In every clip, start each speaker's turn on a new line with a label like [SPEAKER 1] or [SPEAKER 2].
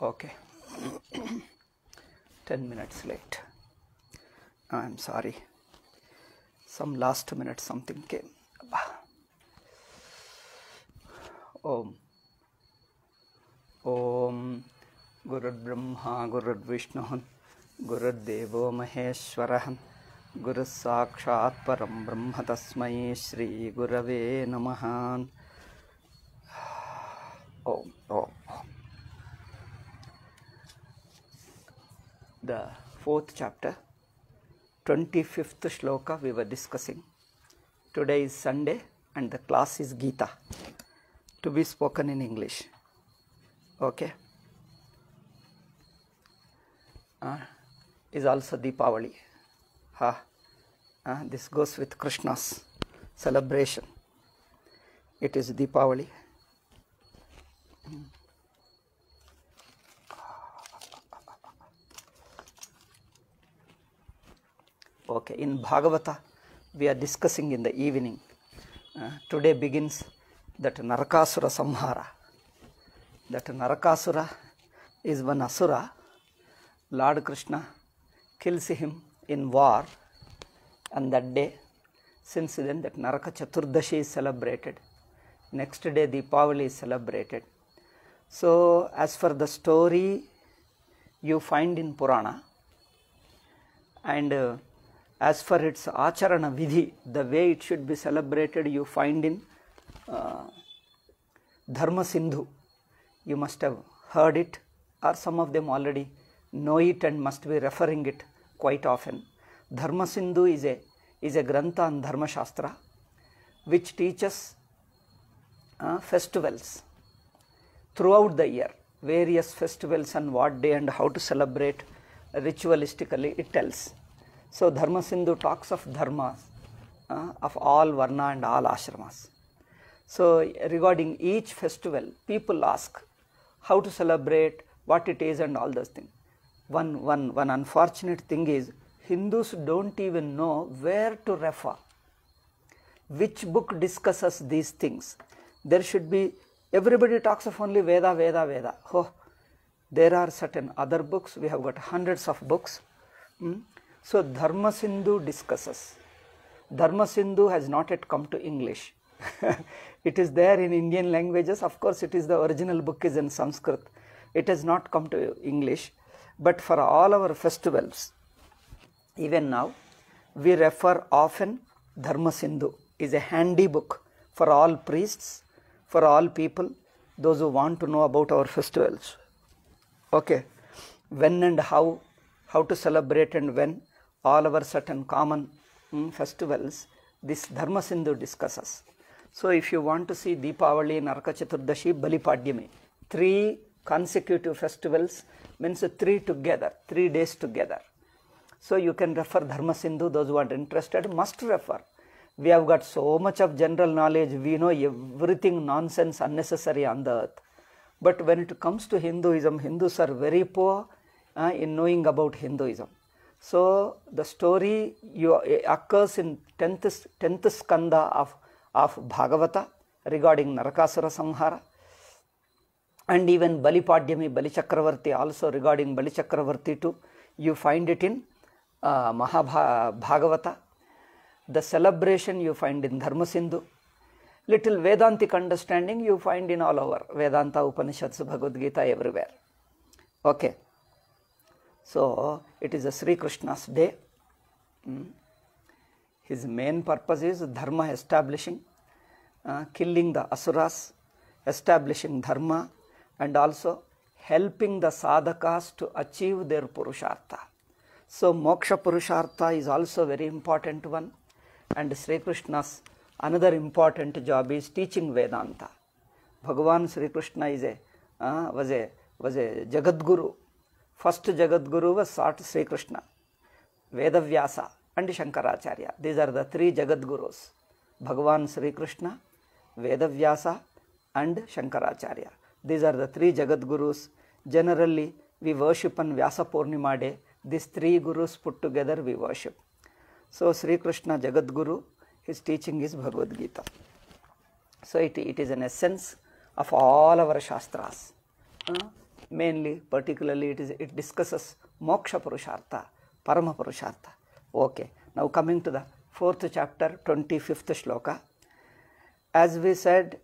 [SPEAKER 1] okay 10 minutes late i'm sorry some last minute something came om om गुरुर्ब्रह्मा गुरुर्विष्णुः गुरुर्देवो महेश्वरः गुरुः साक्षात् परं ब्रह्म तस्मै श्रीगुरवे नमः chapter, 25th shloka we were discussing. Today is Sunday and the class is Gita to be spoken in English. Okay. Uh, is also Deepavali. Huh. Uh, this goes with Krishna's celebration. It is Deepavali. Mm. Okay, in Bhagavata, we are discussing in the evening. Uh, today begins that Naraka Sura Samhara. That Naraka Sura is one Asura. Lord Krishna kills him in war, and that day, since then, that Naraka Chaturdashi is celebrated. Next day, Deepavali is celebrated. So, as for the story, you find in Purana, and uh, as for its acharana vidhi, the way it should be celebrated, you find in uh, Dharma Sindhu. You must have heard it, or some of them already know it and must be referring it quite often. Dharma Sindhu is a is a grantha and Dharma Shastra, which teaches uh, festivals throughout the year, various festivals and what day and how to celebrate ritualistically. It tells. So, Dharma Sindhu talks of dharmas uh, of all varna and all ashramas. So, regarding each festival, people ask how to celebrate, what it is, and all those things. One, one, one unfortunate thing is Hindus don't even know where to refer, which book discusses these things. There should be, everybody talks of only Veda, Veda, Veda. Oh, there are certain other books, we have got hundreds of books. Hmm? So Dharmasindhu discusses. Dharmasindhu has not yet come to English. it is there in Indian languages. Of course, it is the original book is in Sanskrit. It has not come to English. But for all our festivals, even now, we refer often Dharmasindhu is a handy book for all priests, for all people, those who want to know about our festivals. Okay, when and how, how to celebrate and when, all over certain common um, festivals, this Dharma Sindhu discusses. So, if you want to see Deepavali, Naraka Chaturdashi, Bali Padyami, three consecutive festivals means three together, three days together. So, you can refer Dharma Sindhu, those who are interested must refer. We have got so much of general knowledge, we know everything nonsense, unnecessary on the earth. But when it comes to Hinduism, Hindus are very poor uh, in knowing about Hinduism. So, the story you, uh, occurs in 10th, 10th skanda of, of Bhagavata regarding Narakasura Samhara and even Balipadyami Balichakravarti also regarding Balichakravarti too. You find it in uh, Mahabharata. The celebration you find in Dharma Sindhu. Little Vedantic understanding you find in all over Vedanta, Upanishads, Bhagavad Gita everywhere. Okay. So, it is a Sri Krishna's day. Mm. His main purpose is dharma establishing, uh, killing the asuras, establishing dharma, and also helping the sadhakas to achieve their purushartha. So, moksha purushartha is also very important one, and Sri Krishna's another important job is teaching Vedanta. Bhagavan Sri Krishna is a uh, was a was a Jagadguru first Jagadguru was sat Shrikrishna Vedavyasa and Shankaracharya these are the three Jagadgurus Bhagwan Shrikrishna Vedavyasa and Shankaracharya these are the three Jagadgurus generally we worship on Vyasa Purnima day this three gurus put together we worship so Shrikrishna Jagadguru his teaching is Bhagavadgita so it it is an essence of all our shastras mainly particularly it is it discusses moksha purusharta, parama purusharta. okay now coming to the fourth chapter 25th shloka as we said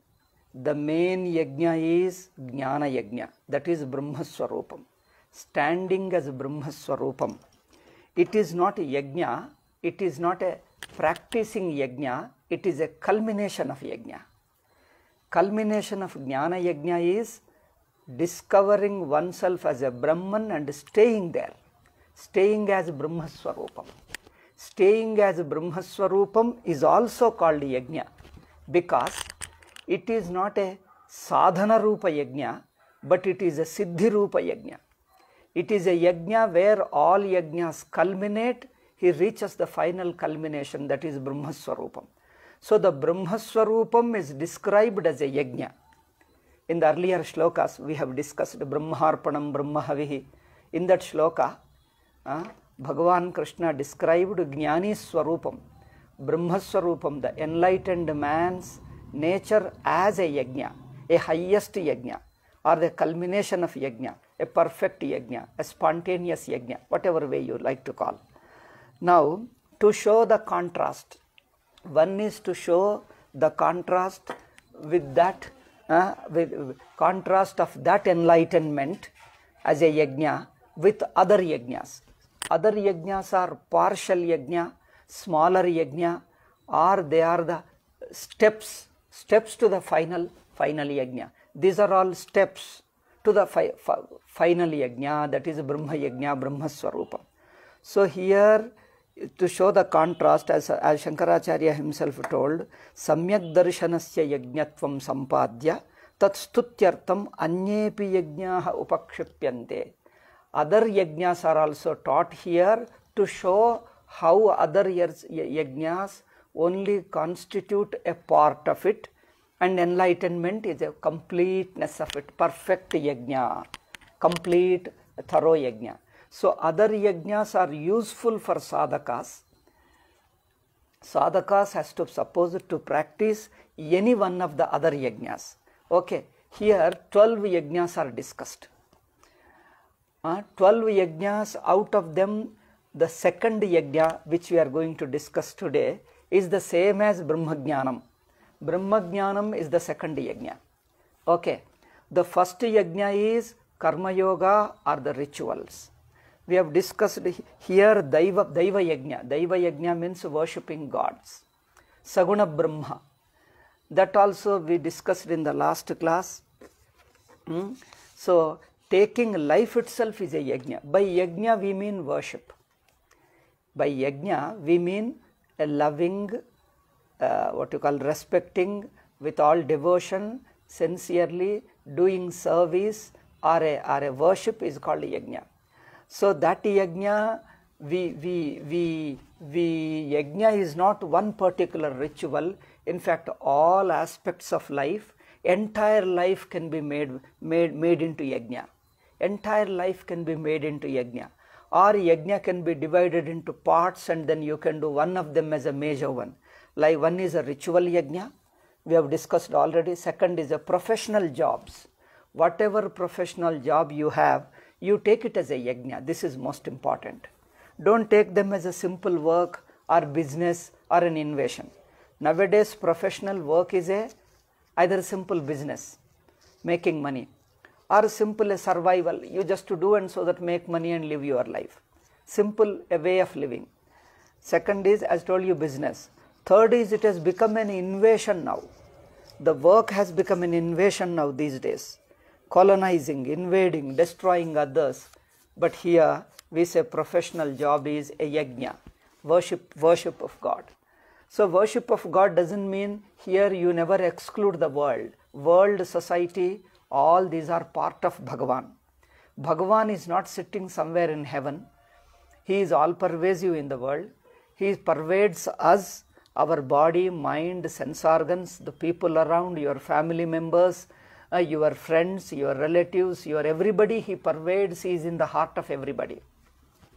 [SPEAKER 1] the main yajna is jnana yajna that is brahma swarupam standing as brahma swarupam it is not a yajna it is not a practicing yajna it is a culmination of yajna culmination of jnana yajna is discovering oneself as a Brahman and staying there, staying as Brahmaswarupam. Staying as Brahmaswarupam is also called Yajna because it is not a sadhana rupa yajna but it is a siddhi rupa yajna. It is a yajna where all yajnas culminate, he reaches the final culmination that is Brahmaswarupam. So the Brahmaswarupam is described as a yajna. In the earlier shlokas, we have discussed brahmaarpanam Brahmahavihi. In that shloka, uh, Bhagavan Krishna described Jnani Swarupam, brahma swarupam the enlightened man's nature as a yajna, a highest yajna, or the culmination of yajna, a perfect yajna, a spontaneous yajna, whatever way you like to call. Now, to show the contrast, one is to show the contrast with that with contrast of that enlightenment as a yajna with other yajnas. Other yajnas are partial yajna, smaller yajna, or they are the steps, steps to the final, final yajna. These are all steps to the fi fi final yajna, that is Brahma yajna, Brahma Swarupa. So here to show the contrast, as, as Shankaracharya himself told, Samyak Darshanasya Yajnatvam Sampadya Tat Stutyartam Anyepi Yajnaha Upakshipyante. Other yajnas are also taught here to show how other yajnas only constitute a part of it and enlightenment is a completeness of it, perfect yajna, complete thorough yajna. So other yajnas are useful for sadhakas. Sadhakas has to suppose to practice any one of the other yajnas. Okay, here 12 yajnas are discussed. Uh, 12 yajnas out of them the second yajna which we are going to discuss today is the same as Brahmajnanam. Brahmajnanam is the second yajna. Okay, the first yajna is Karma Yoga or the rituals we have discussed here Daiva, Daiva yagna. Daiva yagna means worshipping gods. Saguna Brahma. That also we discussed in the last class. Hmm? So, taking life itself is a yagna. By yagna we mean worship. By yagna we mean a loving, uh, what you call respecting with all devotion, sincerely doing service or a, or a worship is called yagna. So that yajna, we, we, we, we yajna is not one particular ritual. In fact, all aspects of life, entire life can be made, made, made into yajna. Entire life can be made into yajna. Or yajna can be divided into parts and then you can do one of them as a major one. Like one is a ritual yajna, we have discussed already. Second is a professional jobs. Whatever professional job you have, you take it as a yajna. This is most important. Don't take them as a simple work or business or an invasion. Nowadays, professional work is a either simple business, making money, or simple a survival. You just to do and so that make money and live your life. Simple a way of living. Second is, as told you, business. Third is, it has become an invasion now. The work has become an invasion now these days colonizing, invading, destroying others. But here we say professional job is a yajna, worship, worship of God. So worship of God doesn't mean here you never exclude the world. World, society, all these are part of Bhagavan. Bhagavan is not sitting somewhere in heaven. He is all pervasive in the world. He pervades us, our body, mind, sense organs, the people around, your family members, uh, your friends, your relatives, your everybody he pervades, he is in the heart of everybody.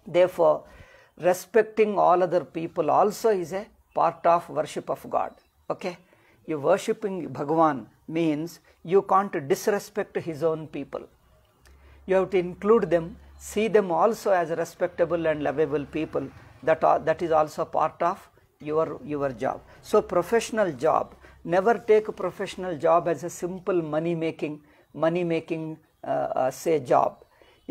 [SPEAKER 1] Therefore, respecting all other people also is a part of worship of God. Okay? You worshipping Bhagavan means you can't disrespect his own people. You have to include them, see them also as respectable and lovable people. That, uh, that is also part of your, your job. So, professional job never take a professional job as a simple money making money making uh, uh, say job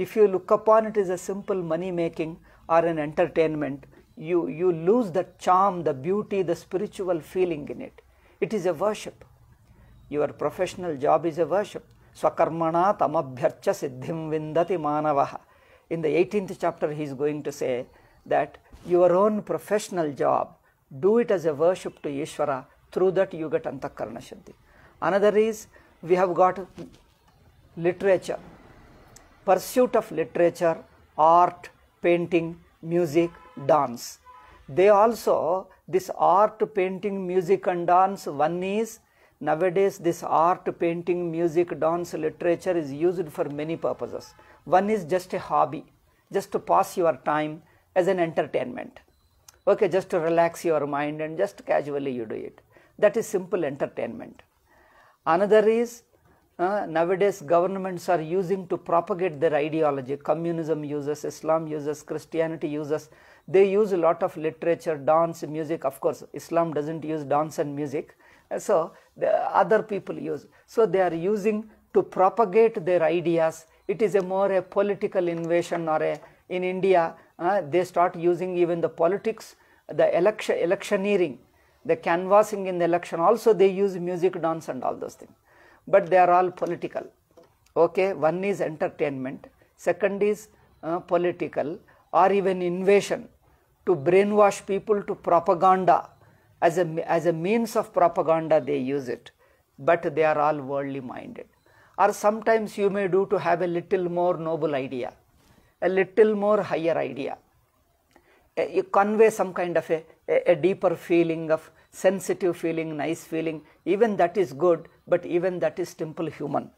[SPEAKER 1] if you look upon it as a simple money making or an entertainment you you lose the charm the beauty the spiritual feeling in it it is a worship your professional job is a worship swakarmana tamabhyarcha siddhim vindati manavaha in the 18th chapter he is going to say that your own professional job do it as a worship to ishvara through that you get antakarna shanti another is we have got literature pursuit of literature art painting music dance they also this art painting music and dance one is nowadays this art painting music dance literature is used for many purposes one is just a hobby just to pass your time as an entertainment okay just to relax your mind and just casually you do it that is simple entertainment. Another is uh, nowadays governments are using to propagate their ideology, communism uses, Islam uses, Christianity uses, they use a lot of literature, dance, music, of course Islam does not use dance and music, uh, so the other people use. So they are using to propagate their ideas, it is a more a political invasion or a, in India uh, they start using even the politics, the election, electioneering the canvassing in the election also they use music, dance and all those things. But they are all political. Okay, one is entertainment, second is uh, political or even invasion to brainwash people to propaganda as a, as a means of propaganda they use it but they are all worldly minded or sometimes you may do to have a little more noble idea a little more higher idea eh, you convey some kind of a a, deeper feeling of sensitive feeling, nice feeling, even that is good, but even that is simple human.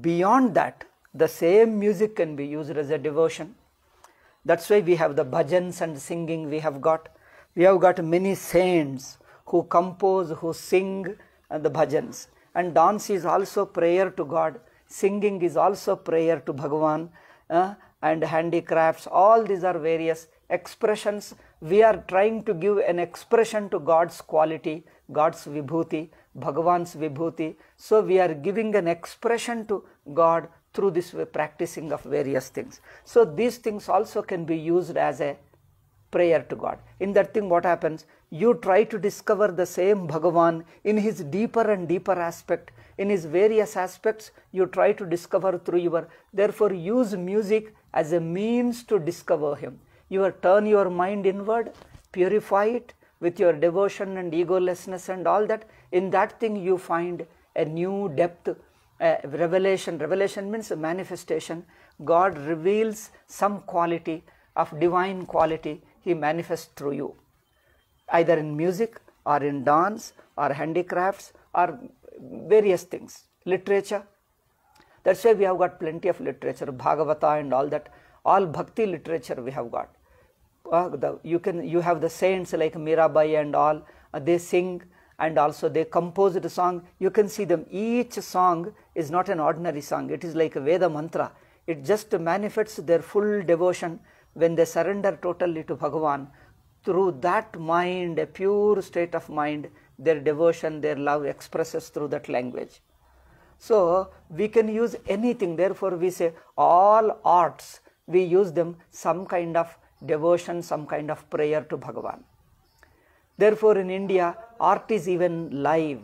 [SPEAKER 1] Beyond that, the same music can be used as a devotion. That's why we have the bhajans and singing we have got. We have got many saints who compose, who sing uh, the bhajans. And dance is also prayer to God. Singing is also prayer to Bhagavan. Uh, and handicrafts, all these are various expressions we are trying to give an expression to God's quality, God's vibhuti, Bhagavan's vibhuti. So we are giving an expression to God through this way, practicing of various things. So these things also can be used as a prayer to God. In that thing what happens? You try to discover the same Bhagavan in his deeper and deeper aspect. In his various aspects you try to discover through your, therefore use music as a means to discover him you turn your mind inward, purify it with your devotion and egolessness and all that. In that thing, you find a new depth, a revelation. Revelation means manifestation. God reveals some quality of divine quality, He manifests through you, either in music or in dance or handicrafts or various things, literature. That's why we have got plenty of literature, Bhagavata and all that, all bhakti literature we have got uh, the, you can you have the saints like Mirabai and all uh, they sing and also they compose the song you can see them each song is not an ordinary song it is like a Veda mantra it just manifests their full devotion when they surrender totally to Bhagavan through that mind a pure state of mind their devotion their love expresses through that language so we can use anything therefore we say all arts we use them some kind of devotion, some kind of prayer to Bhagavan. Therefore, in India, art is even live.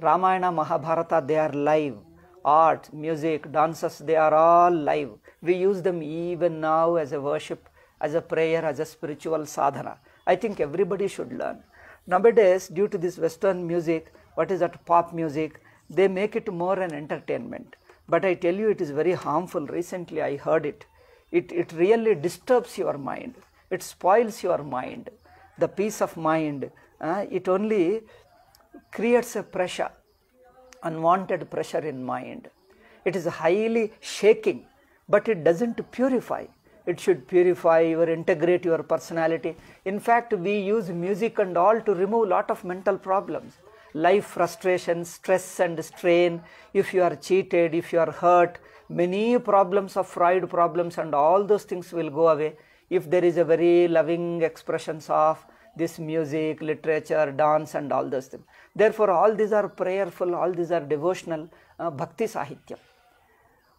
[SPEAKER 1] Ramayana, Mahabharata, they are live. Art, music, dances, they are all live. We use them even now as a worship, as a prayer, as a spiritual sadhana. I think everybody should learn. Nowadays, due to this Western music, what is that pop music, they make it more an entertainment. But I tell you, it is very harmful. Recently, I heard it it, it really disturbs your mind, it spoils your mind, the peace of mind, uh, it only creates a pressure, unwanted pressure in mind. It is highly shaking, but it doesn't purify. It should purify your integrate your personality. In fact, we use music and all to remove lot of mental problems life frustration, stress and strain, if you are cheated, if you are hurt, many problems of fried problems and all those things will go away if there is a very loving expressions of this music, literature, dance and all those things. Therefore, all these are prayerful, all these are devotional, uh, bhakti sahitya.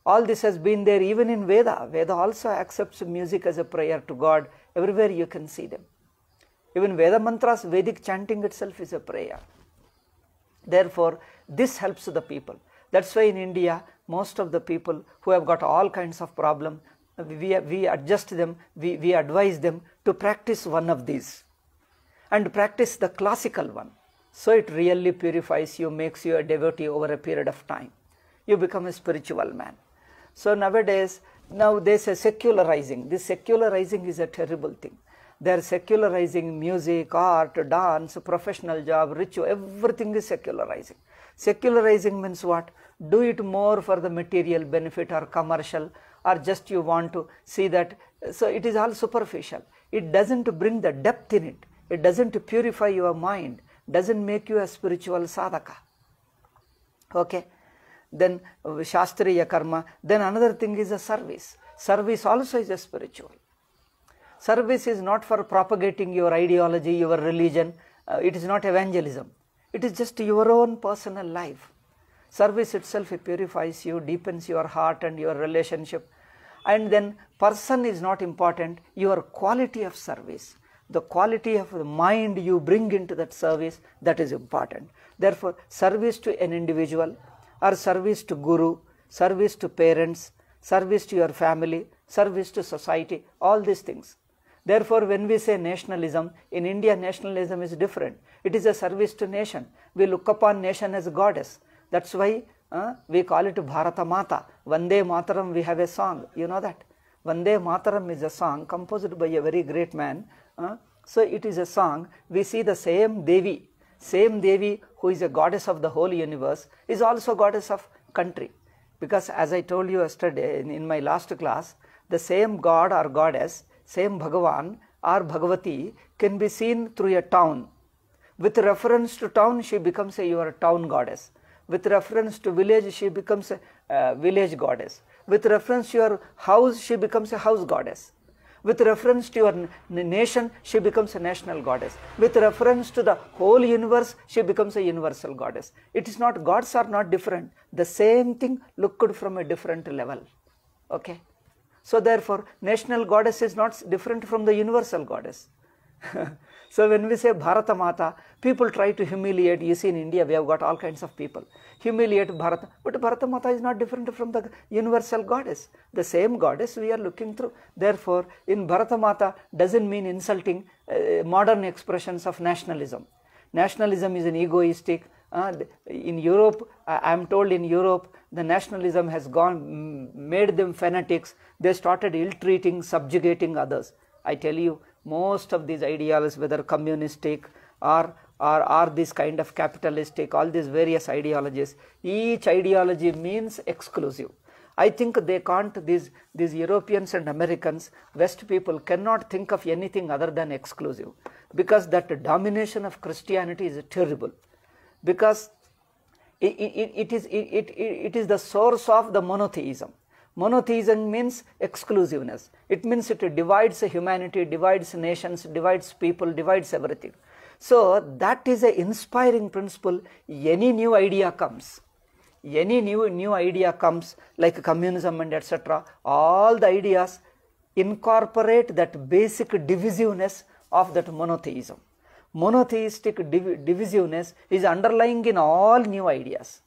[SPEAKER 1] All this has been there even in Veda. Veda also accepts music as a prayer to God. Everywhere you can see them. Even Veda mantras, Vedic chanting itself is a prayer. Therefore, this helps the people. That's why in India, most of the people who have got all kinds of problem, we, we adjust them, we, we advise them to practice one of these and practice the classical one. So it really purifies you, makes you a devotee over a period of time. You become a spiritual man. So nowadays, now they say secularizing. This secularizing is a terrible thing. They are secularizing music, art, dance, professional job, ritual, everything is secularizing. Secularizing means what? Do it more for the material benefit or commercial or just you want to see that. So it is all superficial. It doesn't bring the depth in it. It doesn't purify your mind. Doesn't make you a spiritual sadhaka. Okay. Then uh, Shastriya karma. Then another thing is a service. Service also is a spiritual. Service is not for propagating your ideology, your religion. Uh, it is not evangelism it is just your own personal life. Service itself it purifies you, deepens your heart and your relationship. And then person is not important, your quality of service, the quality of the mind you bring into that service, that is important. Therefore, service to an individual or service to guru, service to parents, service to your family, service to society, all these things Therefore, when we say nationalism, in India nationalism is different. It is a service to nation. We look upon nation as a goddess. That's why uh, we call it Bharata Mata. Vande Mataram we have a song, you know that. Vande Mataram is a song composed by a very great man. Uh, so it is a song, we see the same Devi, same Devi who is a goddess of the whole universe is also goddess of country. Because as I told you yesterday in, in my last class, the same god or goddess same Bhagavan or Bhagavati can be seen through a town. With reference to town, she becomes a your town goddess. With reference to village, she becomes a uh, village goddess. With reference to your house, she becomes a house goddess. With reference to your nation, she becomes a national goddess. With reference to the whole universe, she becomes a universal goddess. It is not gods are not different. The same thing looked from a different level. Okay. So therefore, national goddess is not different from the universal goddess. so when we say Bharata Mata, people try to humiliate. You see in India, we have got all kinds of people. Humiliate Bharata. But Bharata Mata is not different from the universal goddess. The same goddess we are looking through. Therefore, in Bharata Mata doesn't mean insulting uh, modern expressions of nationalism. Nationalism is an egoistic. Uh, in Europe, I am told in Europe, the nationalism has gone made them fanatics they started ill-treating subjugating others i tell you most of these ideals whether communistic or or are this kind of capitalistic all these various ideologies each ideology means exclusive i think they can't these these europeans and americans west people cannot think of anything other than exclusive because that domination of christianity is terrible because it, it, it, is, it, it, it is the source of the monotheism. Monotheism means exclusiveness. It means it divides humanity, divides nations, divides people, divides everything. So that is an inspiring principle. Any new idea comes. Any new, new idea comes like communism and etc. All the ideas incorporate that basic divisiveness of that monotheism monotheistic div divisiveness is underlying in all new ideas.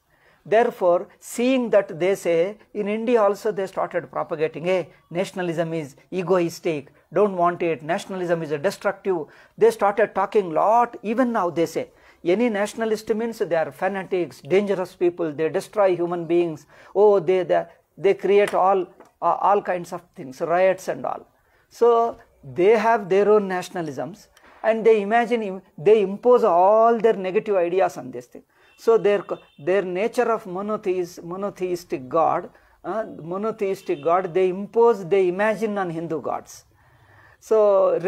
[SPEAKER 1] Therefore, seeing that they say, in India also they started propagating, hey, nationalism is egoistic, don't want it, nationalism is destructive. They started talking a lot, even now they say, any nationalist means they are fanatics, dangerous people, they destroy human beings, oh, they, they, they create all, uh, all kinds of things, riots and all. So, they have their own nationalisms and they imagine they impose all their negative ideas on this thing so their their nature of monotheist monotheistic god uh, monotheistic god they impose they imagine on hindu gods so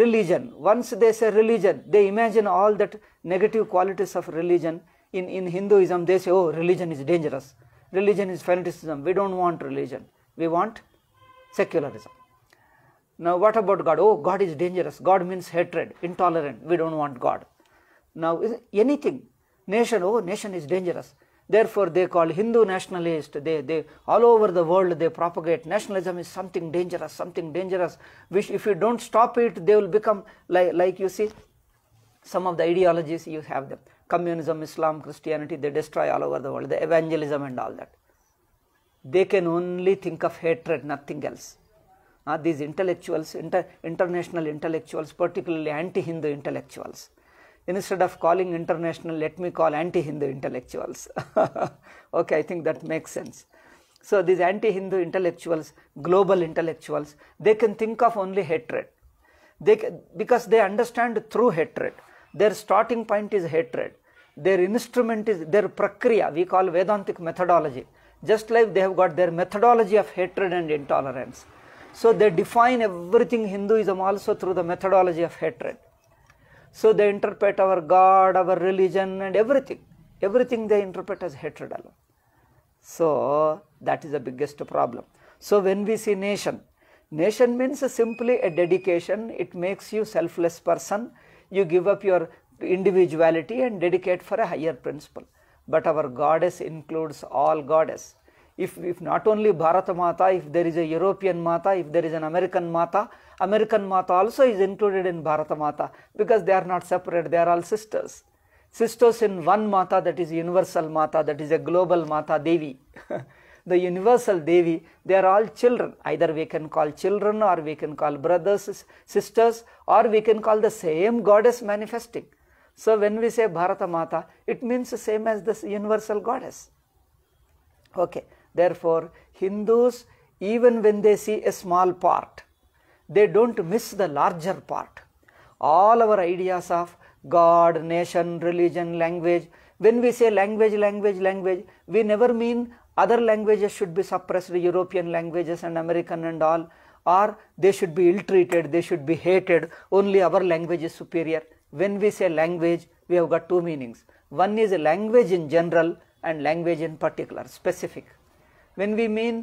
[SPEAKER 1] religion once they say religion they imagine all that negative qualities of religion in in hinduism they say oh religion is dangerous religion is fanaticism we don't want religion we want secularism now, what about God? Oh, God is dangerous. God means hatred, intolerant. We don't want God. Now, anything, nation, oh, nation is dangerous. Therefore, they call Hindu nationalist. They, they, all over the world, they propagate nationalism is something dangerous, something dangerous, which if you don't stop it, they will become like, like you see, some of the ideologies you have them. Communism, Islam, Christianity, they destroy all over the world, the evangelism and all that. They can only think of hatred, nothing else uh, these intellectuals, inter international intellectuals, particularly anti-Hindu intellectuals. Instead of calling international, let me call anti-Hindu intellectuals. okay, I think that makes sense. So these anti-Hindu intellectuals, global intellectuals, they can think of only hatred. They can, because they understand through hatred. Their starting point is hatred. Their instrument is their prakriya, we call Vedantic methodology. Just like they have got their methodology of hatred and intolerance so they define everything Hinduism also through the methodology of hatred. So they interpret our God, our religion and everything. Everything they interpret as hatred alone. So that is the biggest problem. So when we see nation, nation means simply a dedication. It makes you selfless person. You give up your individuality and dedicate for a higher principle. But our goddess includes all goddess if, if not only Bharata Mata, if there is a European Mata, if there is an American Mata, American Mata also is included in Bharata Mata because they are not separate, they are all sisters. Sisters in one Mata that is universal Mata, that is a global Mata Devi. the universal Devi, they are all children. Either we can call children or we can call brothers, sisters or we can call the same goddess manifesting. So when we say Bharata Mata, it means the same as this universal goddess. Okay. Therefore, Hindus even when they see a small part, they don't miss the larger part. All our ideas of God, nation, religion, language, when we say language, language, language, we never mean other languages should be suppressed, European languages and American and all, or they should be ill-treated, they should be hated, only our language is superior. When we say language, we have got two meanings. One is language in general and language in particular, specific when we mean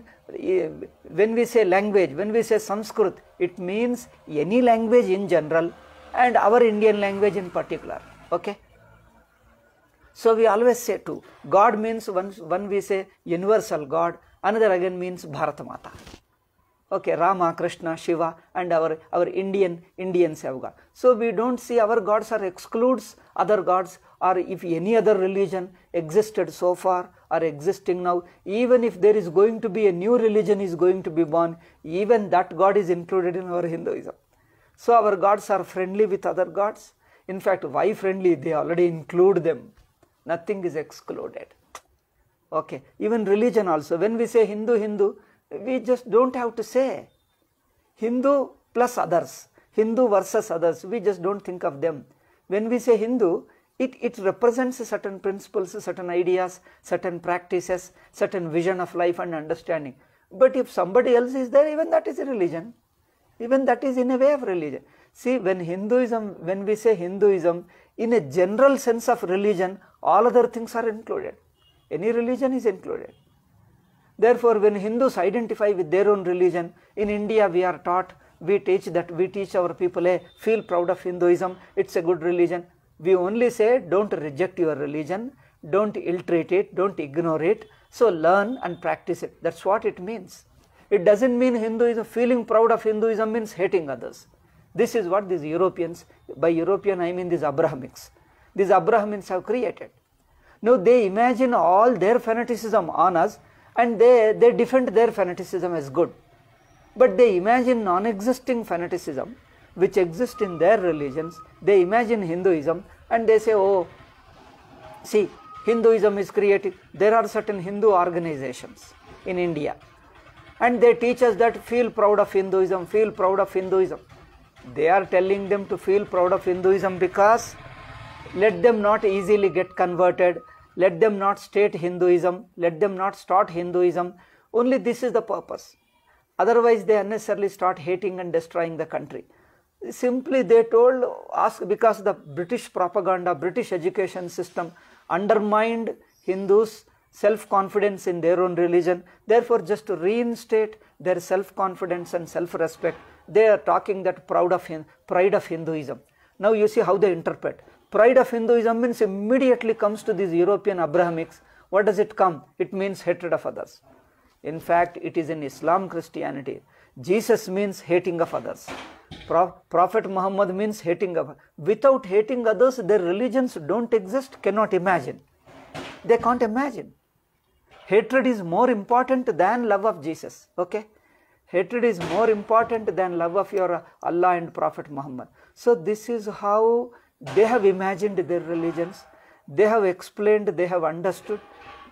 [SPEAKER 1] when we say language when we say sanskrit it means any language in general and our indian language in particular okay so we always say two god means one one we say universal god another again means bharatmata okay rama krishna shiva and our our indian indians have god so we don't see our gods are excludes other gods or if any other religion existed so far are existing now even if there is going to be a new religion is going to be born even that god is included in our hinduism so our gods are friendly with other gods in fact why friendly they already include them nothing is excluded okay even religion also when we say hindu hindu we just don't have to say hindu plus others hindu versus others we just don't think of them when we say hindu it, it represents certain principles, certain ideas, certain practices, certain vision of life and understanding. But if somebody else is there, even that is religion. Even that is in a way of religion. See, when Hinduism, when we say Hinduism, in a general sense of religion, all other things are included. Any religion is included. Therefore, when Hindus identify with their own religion, in India we are taught, we teach that we teach our people, hey, feel proud of Hinduism, it's a good religion we only say don't reject your religion, don't ill-treat it, don't ignore it. So learn and practice it. That's what it means. It doesn't mean Hinduism, feeling proud of Hinduism means hating others. This is what these Europeans, by European I mean these Abrahamics, these Abrahamics have created. Now they imagine all their fanaticism on us and they, they defend their fanaticism as good. But they imagine non-existing fanaticism which exist in their religions, they imagine Hinduism and they say, oh, see, Hinduism is creative." There are certain Hindu organizations in India and they teach us that feel proud of Hinduism, feel proud of Hinduism. They are telling them to feel proud of Hinduism because let them not easily get converted, let them not state Hinduism, let them not start Hinduism. Only this is the purpose. Otherwise, they unnecessarily start hating and destroying the country simply they told ask because the British propaganda, British education system undermined Hindus self-confidence in their own religion. Therefore, just to reinstate their self-confidence and self-respect, they are talking that proud of pride of Hinduism. Now you see how they interpret. Pride of Hinduism means immediately comes to these European Abrahamics. What does it come? It means hatred of others. In fact, it is in Islam Christianity Jesus means hating of others. Pro Prophet Muhammad means hating of Without hating others, their religions don't exist, cannot imagine. They can't imagine. Hatred is more important than love of Jesus. Okay? Hatred is more important than love of your uh, Allah and Prophet Muhammad. So this is how they have imagined their religions. They have explained, they have understood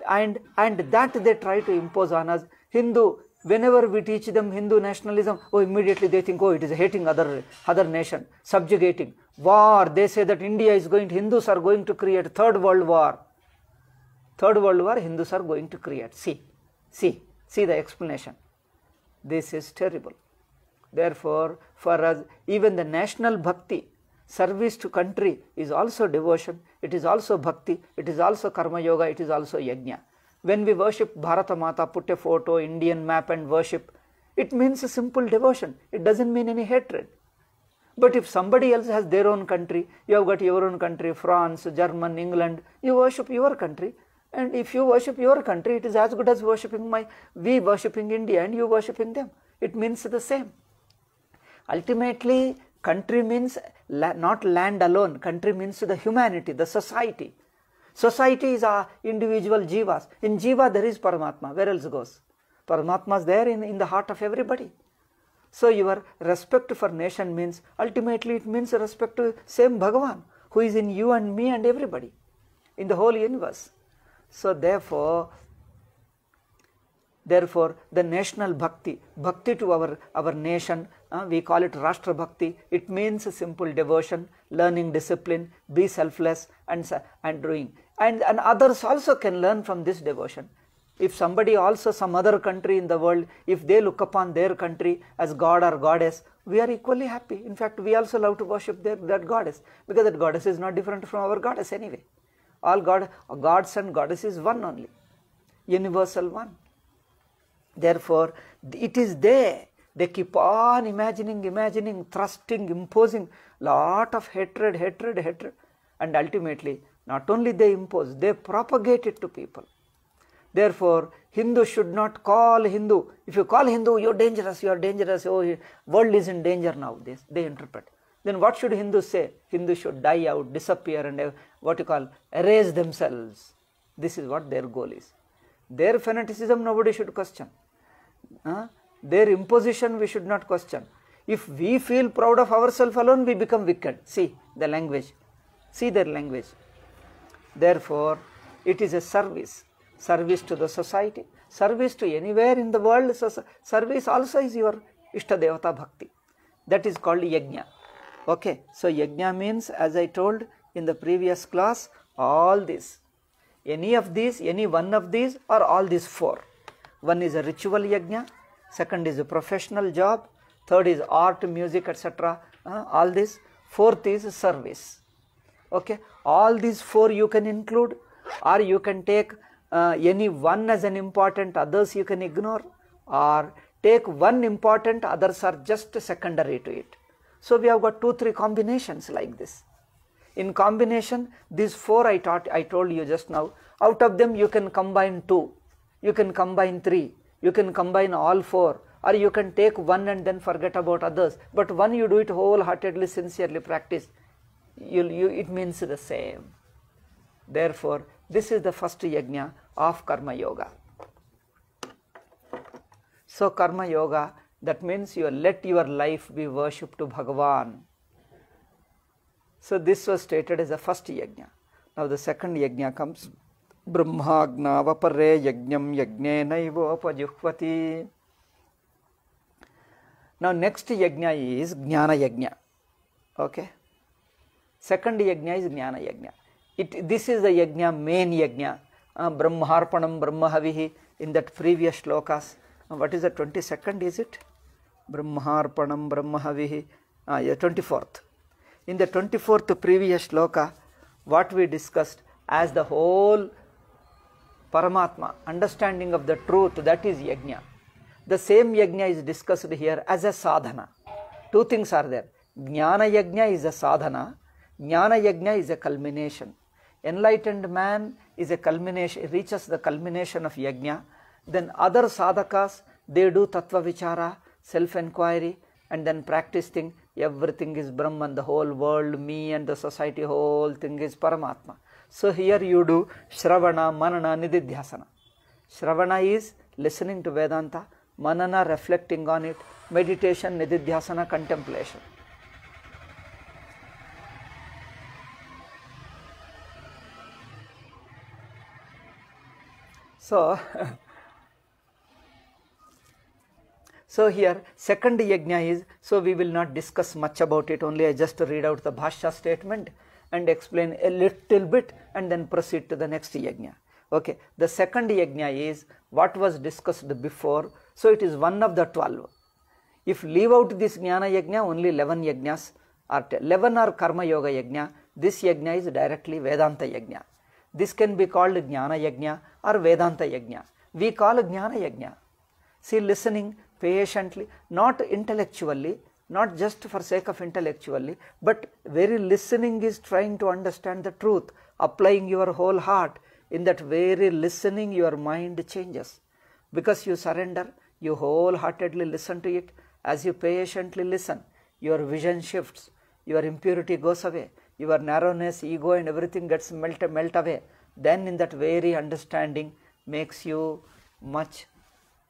[SPEAKER 1] and and that they try to impose on us hindu whenever we teach them Hindu nationalism, oh, immediately they think, oh, it is hating other, other nation, subjugating, war. They say that India is going, to, Hindus are going to create third world war. Third world war, Hindus are going to create. See, see, see the explanation. This is terrible. Therefore, for us, even the national bhakti, service to country is also devotion, it is also bhakti, it is also karma yoga, it is also yajna when we worship Bharata Mata, put a photo, Indian map, and worship, it means a simple devotion. It doesn't mean any hatred. But if somebody else has their own country, you have got your own country, France, German, England, you worship your country. And if you worship your country, it is as good as worshipping my, we worshipping India and you worshipping them. It means the same. Ultimately, country means la not land alone, country means the humanity, the society. Societies are individual jivas. In jiva there is Paramatma. Where else goes? Paramatma is there in, in the heart of everybody. So your respect for nation means ultimately it means respect to same Bhagavan who is in you and me and everybody in the whole universe. So therefore, therefore the national bhakti, bhakti to our, our nation, uh, we call it Rashtra Bhakti. It means simple devotion, learning discipline, be selfless and, and doing and, and others also can learn from this devotion. If somebody also some other country in the world, if they look upon their country as god or goddess, we are equally happy. In fact, we also love to worship their, that goddess because that goddess is not different from our goddess anyway. All god, gods and goddesses one only, universal one. Therefore, it is there. They keep on imagining, imagining, thrusting, imposing, lot of hatred, hatred, hatred. And ultimately, not only they impose, they propagate it to people. Therefore, Hindu should not call Hindu. If you call Hindu, you're dangerous, you're dangerous, oh, world is in danger now, they, they interpret. Then what should Hindus say? Hindus should die out, disappear and what you call, erase themselves. This is what their goal is. Their fanaticism nobody should question. Their imposition we should not question. If we feel proud of ourselves alone, we become wicked. See the language. See their language. Therefore, it is a service, service to the society, service to anywhere in the world, so service also is your Ishtadevata Bhakti. That is called Yajna. Okay, so Yajna means, as I told in the previous class, all this. Any of these, any one of these, or all these four. One is a ritual Yajna, second is a professional job, third is art, music, etc. Uh, all this. Fourth is service. Okay, all these four you can include or you can take uh, any one as an important others you can ignore or take one important others are just secondary to it. So we have got two three combinations like this. In combination these four I taught I told you just now out of them you can combine two, you can combine three, you can combine all four or you can take one and then forget about others but one you do it wholeheartedly sincerely practice you, you, it means the same. Therefore, this is the first yajna of karma yoga. So, karma yoga that means you let your life be worshipped to Bhagavan. So, this was stated as the first yajna. Now, the second yajna comes Brahmagnavapare yajnam yajnenaivopajuhvati. Now, next yajna is Jnana yajna. Okay. Second yajna is jnana yajna. It, this is the yajna, main yajna. Uh, Brahmarpanam, Brahmahavihi, in that previous shlokas. Uh, what is the 22nd is it? brahmaharpanam Brahmahavihi, uh, yeah, 24th. In the 24th previous shloka, what we discussed as the whole Paramatma, understanding of the truth, that is yajna. The same yajna is discussed here as a sadhana. Two things are there. Jnana yajna is a sadhana Jnana Yajna is a culmination. Enlightened man is a culmination, reaches the culmination of Yajna. Then other sadhakas, they do Tattva Vichara, self-enquiry and then practice thing. Everything is Brahman, the whole world, me and the society, whole thing is Paramatma. So here you do Shravana, Manana, Nididhyasana. Shravana is listening to Vedanta, Manana reflecting on it, meditation, Nididhyasana, contemplation. So, so here second yajna is, so we will not discuss much about it only I just read out the bhasha statement and explain a little bit and then proceed to the next yajna. Okay, the second yajna is what was discussed before, so it is one of the 12. If leave out this jnana yajna, only 11 yajnas are 11 are karma yoga yajna, this yajna is directly Vedanta yajna. This can be called Jnana Yajna or Vedanta Yajna. We call Jnana Yajna. See, listening patiently, not intellectually, not just for sake of intellectually, but very listening is trying to understand the truth, applying your whole heart. In that very listening, your mind changes. Because you surrender, you wholeheartedly listen to it. As you patiently listen, your vision shifts, your impurity goes away, your narrowness, ego and everything gets melt, melt away. Then in that very understanding makes you much,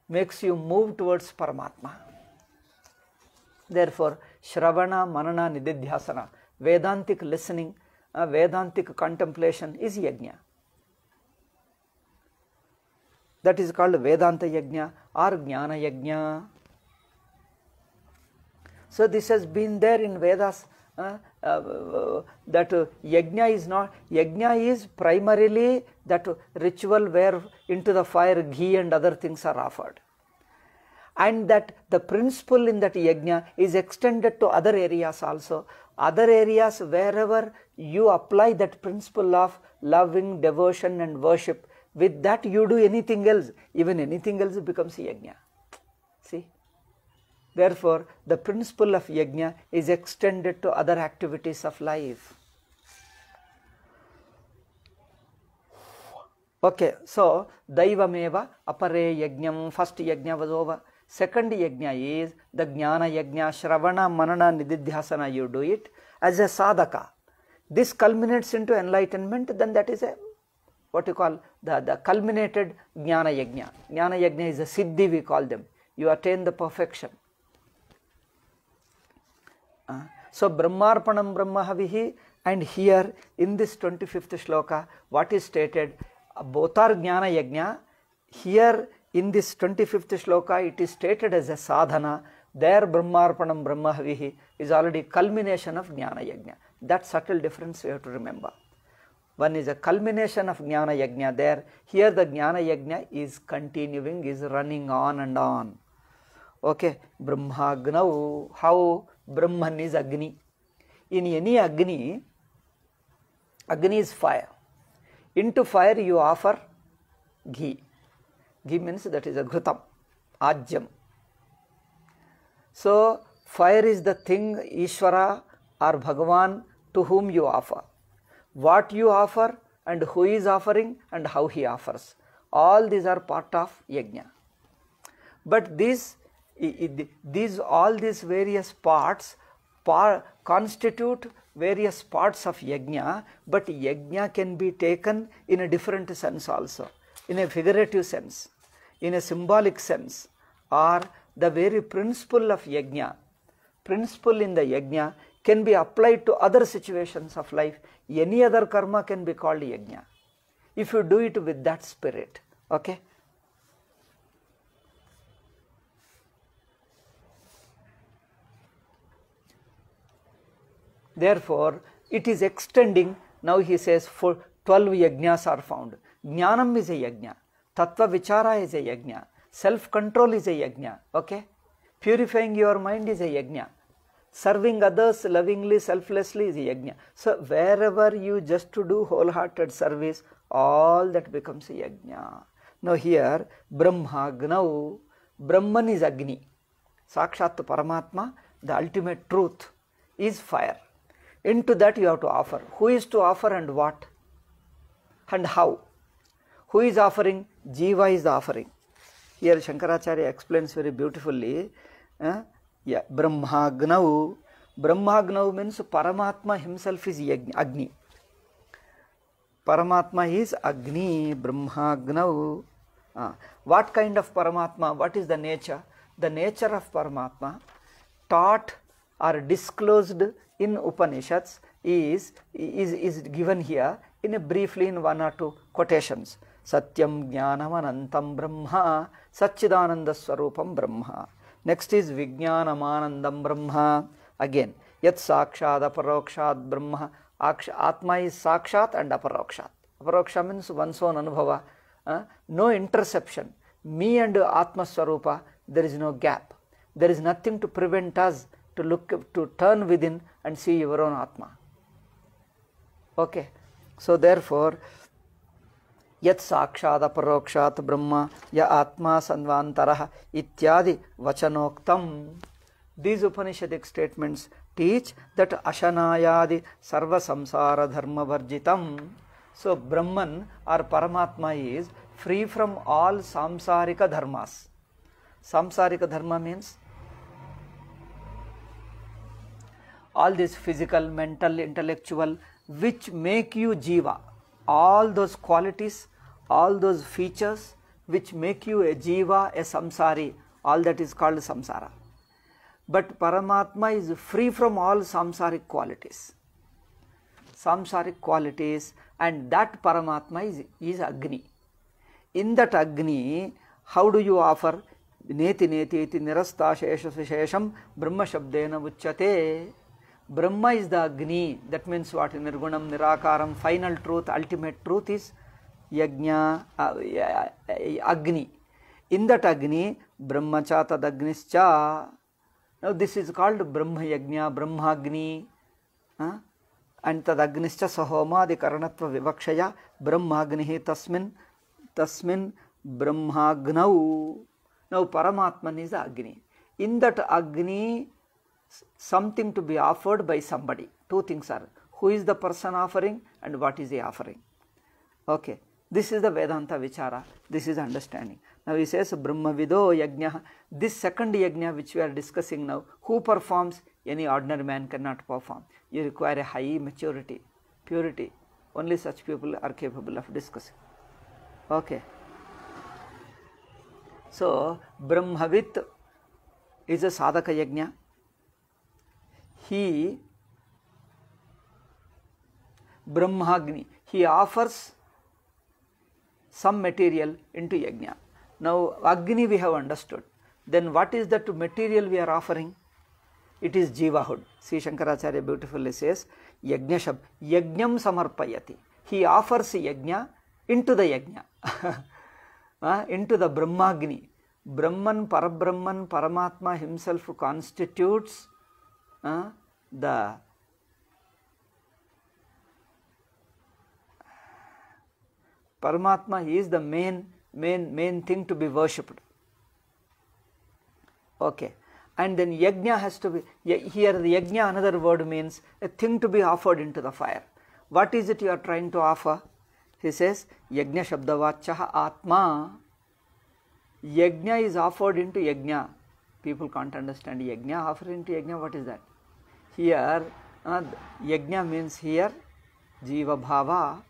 [SPEAKER 1] makes you move towards Paramatma. Therefore, Shravana, Manana, Nididhyasana, Vedantic listening, uh, Vedantic contemplation is Yajna. That is called Vedanta Yajna or Jnana Yajna. So, this has been there in Vedas. Uh, uh, that uh, yajna is not yajna is primarily that ritual where into the fire ghee and other things are offered and that the principle in that yajna is extended to other areas also other areas wherever you apply that principle of loving devotion and worship with that you do anything else even anything else becomes yajna Therefore, the principle of yajna is extended to other activities of life. Okay, so Daivameva Apare Yajnam, first yajna was over. Second yajna is the Jnana Yajna, Shravana, Manana, Nididhyasana, you do it as a sadhaka. This culminates into enlightenment, then that is a what you call the, the culminated Jnana Yajna. Jnana Yajna is a Siddhi, we call them. You attain the perfection. so Brahmarpanam Brahmahavihi and here in this 25th shloka what is stated Botar Jnana Yajna here in this 25th shloka it is stated as a sadhana there Brahmarpanam Brahmahavihi is already culmination of Jnana Yajna that subtle difference we have to remember one is a culmination of Jnana Yajna there here the Jnana Yajna is continuing is running on and on okay Brahmagnau how Brahman is Agni. In any Agni, Agni is fire. Into fire you offer ghee. Ghee means that is a ghutam, ajyam. So, fire is the thing, Ishvara or Bhagavan to whom you offer. What you offer and who is offering and how he offers. All these are part of yajna. But these these all these various parts par, constitute various parts of yajna but yajna can be taken in a different sense also in a figurative sense in a symbolic sense or the very principle of yajna principle in the yajna can be applied to other situations of life any other karma can be called yajna if you do it with that spirit okay Therefore, it is extending. Now he says for 12 yajnas are found. Jnanam is a yajna. Tattva vichara is a yajna. Self control is a yajna. Okay? Purifying your mind is a yajna. Serving others lovingly, selflessly is a yajna. So, wherever you just to do wholehearted service, all that becomes a yajna. Now, here, Brahma Gnau, Brahman is Agni. Sakshat Paramatma, the ultimate truth, is fire. Into that you have to offer. Who is to offer and what? And how? Who is offering? Jiva is the offering. Here Shankaracharya explains very beautifully. Uh, yeah, Brahmagnau. Brahmagnau means Paramatma himself is Agni. Paramatma is Agni, Brahmagnau. Uh, ah, what kind of Paramatma? What is the nature? The nature of Paramatma taught are disclosed in Upanishads is, is, is given here in a briefly in one or two quotations. Satyam anantam Brahma Satchidananda Swarupam Brahma. Next is Vijnanamanandam Brahma. Again, Yat Sakshat Aparokshat Brahma. Atma is Sakshat and Aparokshat. Aparoksha means one's own Anubhava. Uh, no interception. Me and Atma Swarupa, there is no gap. There is nothing to prevent us to look to turn within and see your own Atma. Okay, so therefore, यत् साक्षात् अपरोक्षात् ब्रह्म य आत्मा संवांतरः इत्यादि वचनोक्तम these Upanishadic statements teach that अशनायादि सर्व संसार धर्म वर्जितम so Brahman or Paramatma is free from all samsarika dharmas. dharma means all this physical, mental, intellectual, which make you jiva, all those qualities, all those features which make you a jiva, a samsari, all that is called samsara. But Paramatma is free from all samsaric qualities. Samsaric qualities and that Paramatma is, is Agni. In that Agni, how do you offer? Neti neti इति निरस्ता शेष विशेषम brahma shabdena उच्यते Brahma is the Agni, that means what? Nirgunam, Nirakaram, final truth, ultimate truth is Yajna, Agni. In that Agni, Brahma cha tad Agnischa. Now this is called Brahma Yajna, Brahma Agni. Huh? And tad Agnischa sahomadi karanatva vivakshaya Brahma Agni tasmin, tasmin brahma agnau Now Paramatman is Agni. In that Agni, something to be offered by somebody. Two things are who is the person offering and what is the offering. Okay. This is the Vedanta Vichara. This is understanding. Now he says "Brahmavidu Yajna. This second Yajna which we are discussing now, who performs? Any ordinary man cannot perform. You require a high maturity, purity. Only such people are capable of discussing. Okay. So Brahmavit is a sadhaka yajna he Brahmagni, he offers some material into Yajna. Now Agni we have understood, then what is that material we are offering? It is Jivahood. Sri Shankaracharya beautifully says, Yajna Shab, Yajnam Samarpayati. He offers Yajna into the Yajna, ah, into the Brahmagni. Brahman, Parabrahman, Paramatma himself constitutes uh, the Paramatma is the main main main thing to be worshipped. Okay. And then yajna has to be, here the yajna another word means a thing to be offered into the fire. What is it you are trying to offer? He says, yajna shabdavachaha atma. Yajna is offered into yajna. People can't understand yajna, Offered into yajna, what is that? here uh, yajna means here jiva bhava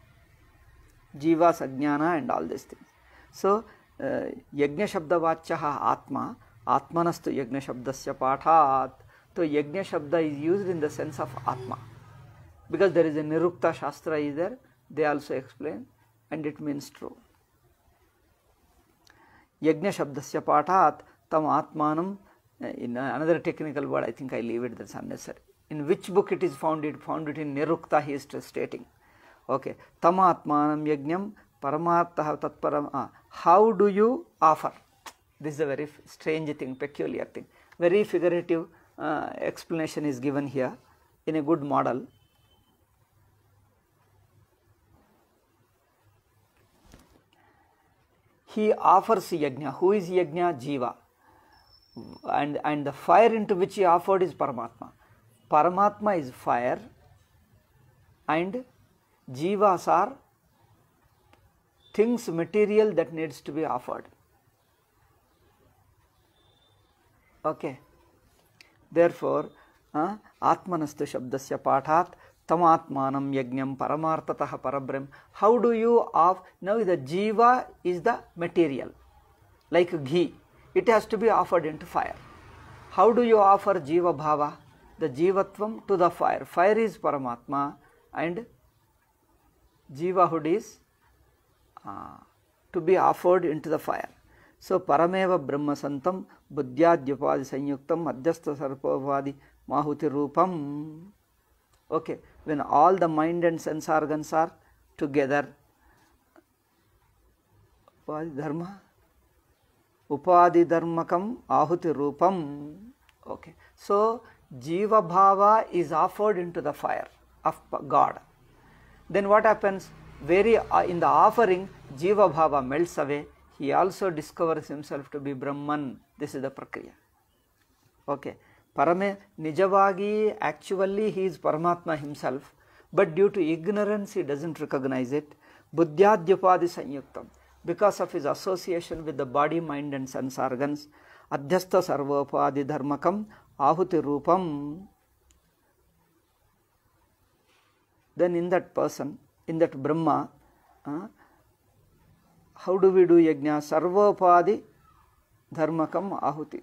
[SPEAKER 1] jivas ajnana and all these things so uh, yajna shabda vachyaha atma atmanastu yajna shabdasya pathat so yajna shabda is used in the sense of atma because there is a nirukta shastra is there they also explain and it means true yajna shabdasya pathat tam atmanam uh, in another technical word i think i leave it that's unnecessary in which book it is found it found it in nirukta he is stating okay tamatmanam yajnam paramartha tatparam ah, how do you offer this is a very strange thing peculiar thing very figurative uh, explanation is given here in a good model he offers yajna who is yajna jiva and and the fire into which he offered is paramatma Paramatma is fire and jivas are things material that needs to be offered. Okay. Therefore, uh, Atmanastu Shabdasya Pathat Tamatmanam Yajnam Paramartataha Parabrahma. How do you off? Now the jiva is the material like ghee. It has to be offered into fire. How do you offer jiva bhava? the jivatvam to the fire. Fire is Paramatma and jivahood is uh, to be offered into the fire. So Parameva santam Buddhyadyapadi Sanyuktam Adhyasta Sarpavadi Mahuti Rupam. Okay, when all the mind and sense organs are together, Upadi Dharma, Upadi Dharmakam Ahuti Rupam. Okay, so Jiva Bhava is offered into the fire of God. Then what happens? Very uh, in the offering, Jiva Bhava melts away. He also discovers himself to be Brahman. This is the Prakriya. Okay. Parame Nijavagi, actually he is Paramatma himself, but due to ignorance he doesn't recognize it. Buddhyadyupadi Sanyuktam. Because of his association with the body, mind, and sense organs, Adhyastha Sarvopadi Dharmakam Ahutirupa. then in that person, in that Brahma, how do we do yajna? Sarvapadi dharmakam ahuti.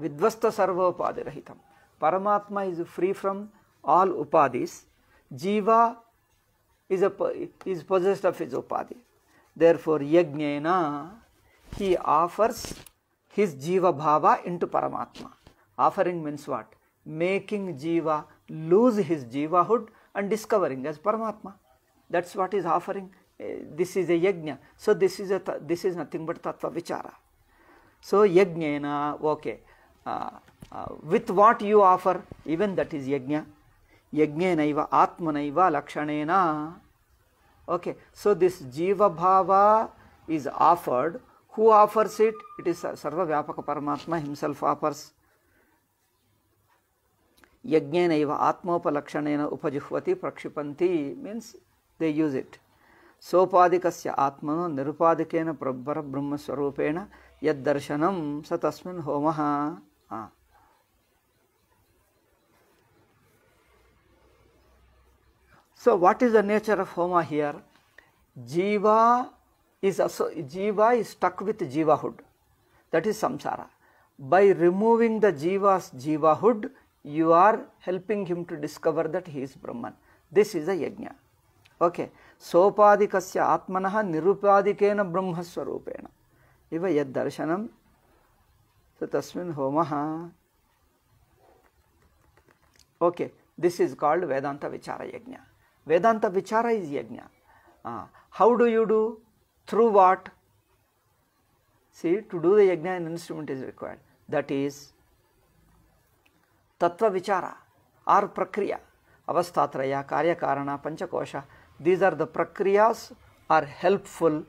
[SPEAKER 1] Vidvasta sarvapadi rahitam. Paramatma is free from all upadis. Jiva is, is possessed of his upadi. Therefore, yajnana, he offers his Jiva Bhava into Paramatma. Offering means what? Making Jiva lose his Jivahood and discovering as Paramatma. That's what is offering. Eh, this is a yajna. So this is, a, this is nothing but Tattva Vichara. So yajnana, okay. Uh, uh, with what you offer, even that is yajna. Yajnanaiva, Atmanaiva, Lakshanena. Okay, so this Jiva Bhava is offered Who offers it? It is Sarva Vyapaka Paramatma himself offers. Yajnana eva atmopalakshanena upajuhvati prakshipanti means they use it. సోపాదికస్య ఆత్మను నిరుపాదికేన పరబ్రహ్మ బ్రహ్మస్వరూపేణ యద్దర్శనం స తస్మిన్ హోమ so what is the nature of homa here jiva is also, jiva is stuck with jivahood. That is samsara. By removing the jiva's jivahood, you are helping him to discover that he is Brahman. This is a yajna. Okay సోపాధికస్య ఆత్మన నిరుపాధికేన బ్రహ్మస్వరూపేణ ఇవ యద్దర్శనం సో తస్మిన్ హోమ okay this is called Vedanta vichara yajna Vedanta vichara is yajna how do you do through what? See to do the yajna an instrument is required that is tattva vichara or prakriya avasthatraya karana, panchakosha these are the prakriyas are helpful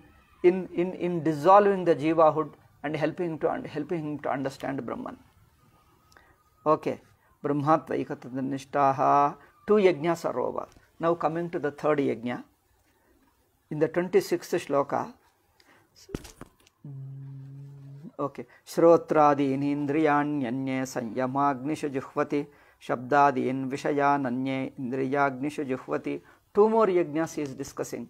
[SPEAKER 1] in, in, in dissolving the jivahood and helping him to and helping him to understand Brahman. Okay, Brahmatva Ikatanishtaha, two yajnas are over. Now coming to the third yajna, in the 26th shloka okay श्रोत्रादीनीन्द्रियाण्यन्ये संयमाग्निषु जुह्वति शब्दादीन् विषयानन्ये इन्द्रियाग्निषु जुह्वति two more yajnas he is discussing.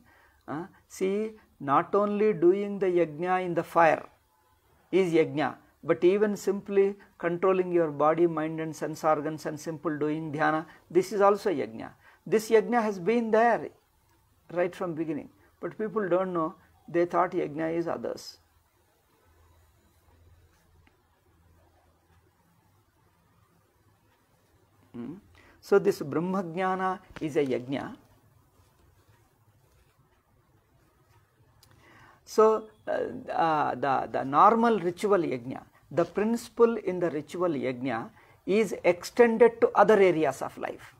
[SPEAKER 1] Uh, see, not only doing the yajna in the fire is yajna, but even simply controlling your body, mind, and sense organs and simple doing dhyana, this is also yajna. This yajna has been there right from beginning but people don't know. They thought yajna is others. Hmm? So this Brahmajnana is a yajna. So uh, uh, the, the normal ritual yajna, the principle in the ritual yajna is extended to other areas of life.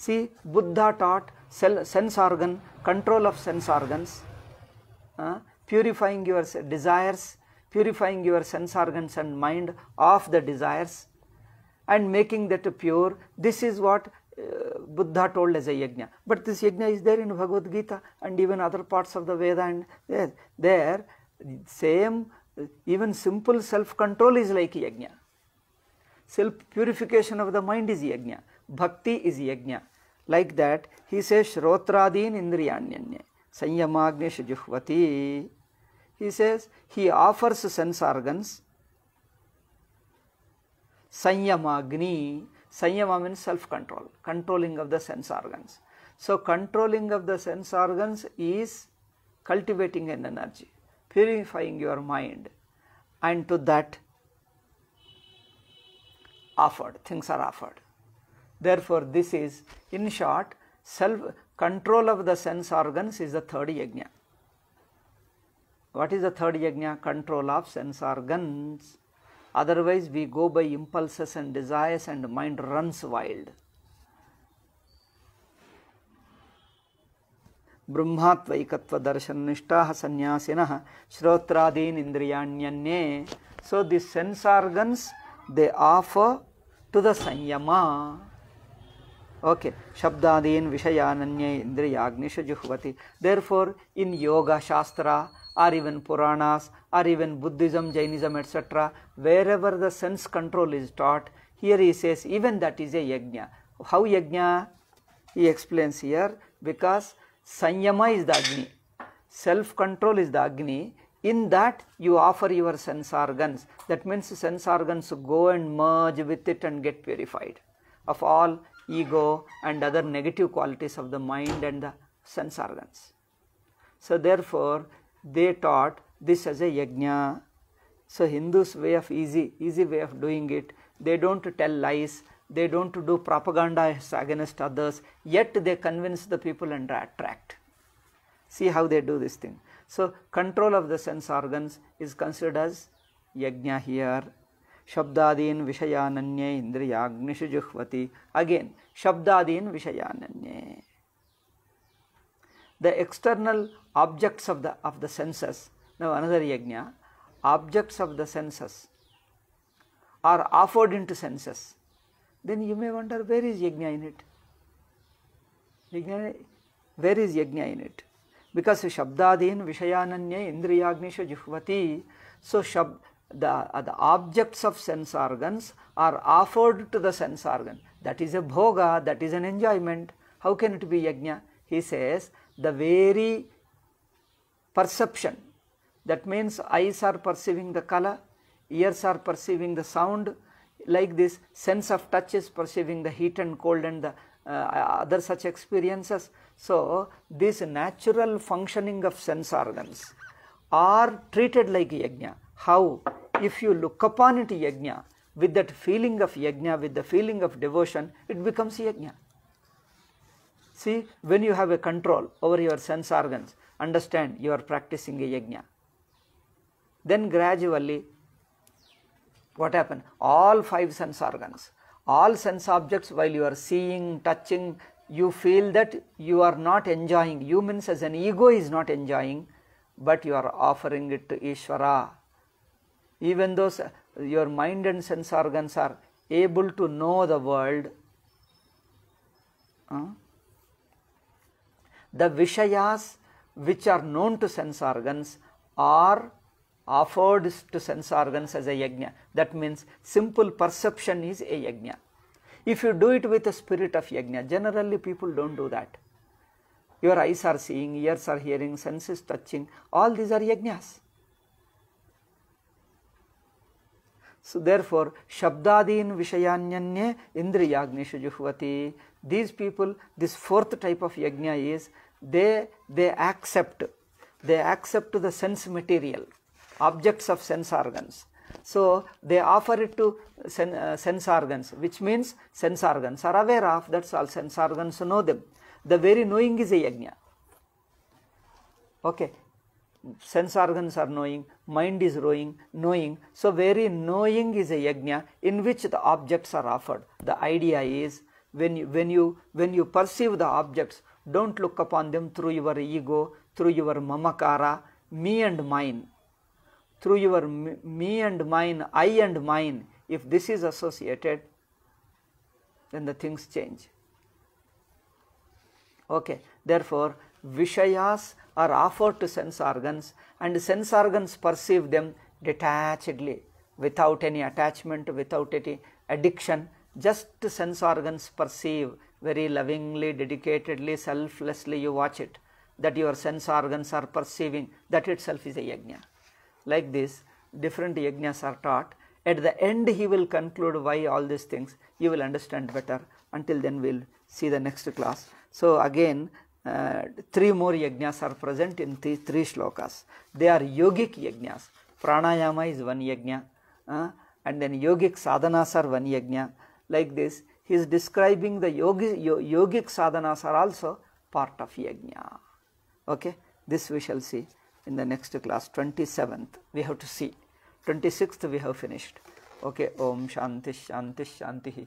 [SPEAKER 1] See, Buddha taught sense organ, control of sense organs, uh, purifying your desires, purifying your sense organs and mind of the desires and making that pure. This is what uh, Buddha told as a yajna. But this yajna is there in Bhagavad Gita and even other parts of the Veda and there, there same even simple self-control is like yajna. Self-purification of the mind is yajna. Bhakti is yajna. Like that, he says Shrotraadin Indriyanyanya Sanyamagnesh Juhvati. He says he offers sense organs. Sanyamagni. Sanyama means self control, controlling of the sense organs. So, controlling of the sense organs is cultivating an energy, purifying your mind, and to that offered, things are offered. Therefore, this is in short self control of the sense organs is the third yajna. What is the third yajna? Control of sense organs. Otherwise, we go by impulses and desires and mind runs wild. ಬ್ರಹ್ಮಾತ್ವೈಕತ್ವ ದರ್ಶನ ನಿಷ್ಠಾ ಸನ್ಯಾಸಿನ ಶ್ರೋತ್ರಾದೀನ್ ಇಂದ್ರಿಯಾಣ್ಯನ್ನೇ so the sense organs they offer to the okay शब्दादीन विषयानन्य इंद्रियाग्निश जुहवती therefore in yoga shastra are even Puranas are even Buddhism Jainism etcetera wherever the sense control is taught here he says even that is a yajna how yajna he explains here because samyama is the agni self control is the agni in that you offer your sense argon that mean sense organ go and merge with it and get purified of all ego and other negative qualities of the mind and the sense organs. So therefore, they taught this as a yajna. So Hindus way of easy, easy way of doing it, they don't tell lies, they don't do propaganda against others, yet they convince the people and attract. See how they do this thing. So control of the sense organs is considered as yajna here शब्दादीन विषयानन्य इंद्रियाग्निषु जुह्वती again शब्दादीन विषयानन्य the external objects of the of the senses now another yajna objects of the senses are offered into senses then you may wonder where is yajna in it yajna where is yajna in it because शब्दादीन विषयानन्य इंद्रियाग्निषु जुह्वती सो शब्द the, uh, the objects of sense organs are offered to the sense organ. That is a bhoga, that is an enjoyment. How can it be yajna? He says the very perception, that means eyes are perceiving the color, ears are perceiving the sound, like this sense of touch is perceiving the heat and cold and the uh, other such experiences. So, this natural functioning of sense organs are treated like yajna. How? If you look upon it yajna, with that feeling of yajna, with the feeling of devotion, it becomes yajna. See, when you have a control over your sense organs, understand you are practicing a yajna. Then gradually, what happened? All five sense organs, all sense objects while you are seeing, touching, you feel that you are not enjoying. humans as an ego is not enjoying, but you are offering it to Ishvara even though your mind and sense organs are able to know the world, uh, the Vishayas which are known to sense organs are offered to sense organs as a yajna. That means simple perception is a yajna. If you do it with the spirit of yajna, generally people don't do that. Your eyes are seeing, ears are hearing, senses touching, all these are yajnas. So therefore, Shabdadin Vishayanyanye Indriyagnishu Juhvati. These people, this fourth type of yajna is they, they accept, they accept the sense material, objects of sense organs. So they offer it to sen, uh, sense organs, which means sense organs are aware of, that's all, sense organs know them. The very knowing is a yajna. Okay, sense organs are knowing, mind is knowing, knowing. So very knowing is a yajna in which the objects are offered. The idea is when you, when you, when you perceive the objects, don't look upon them through your ego, through your mamakara, me and mine. Through your me and mine, I and mine, if this is associated, then the things change. Okay, therefore, Vishayas are offered to sense organs and sense organs perceive them detachedly without any attachment, without any addiction, just sense organs perceive very lovingly, dedicatedly, selflessly you watch it that your sense organs are perceiving that itself is a yajna. Like this different yajnas are taught at the end he will conclude why all these things you will understand better until then we will see the next class. So again three more yajnas are present in these three shlokas. They are yogic yajnas. Pranayama is one yajna, uh, and then yogic sadhanas are one yajna. Like this, he is describing the yogi, yogic sadhanas are also part of yajna. Okay, this we shall see in the next class. Twenty seventh, we have to see. Twenty sixth, we have finished. Okay, Om Shanti Shanti Shanti.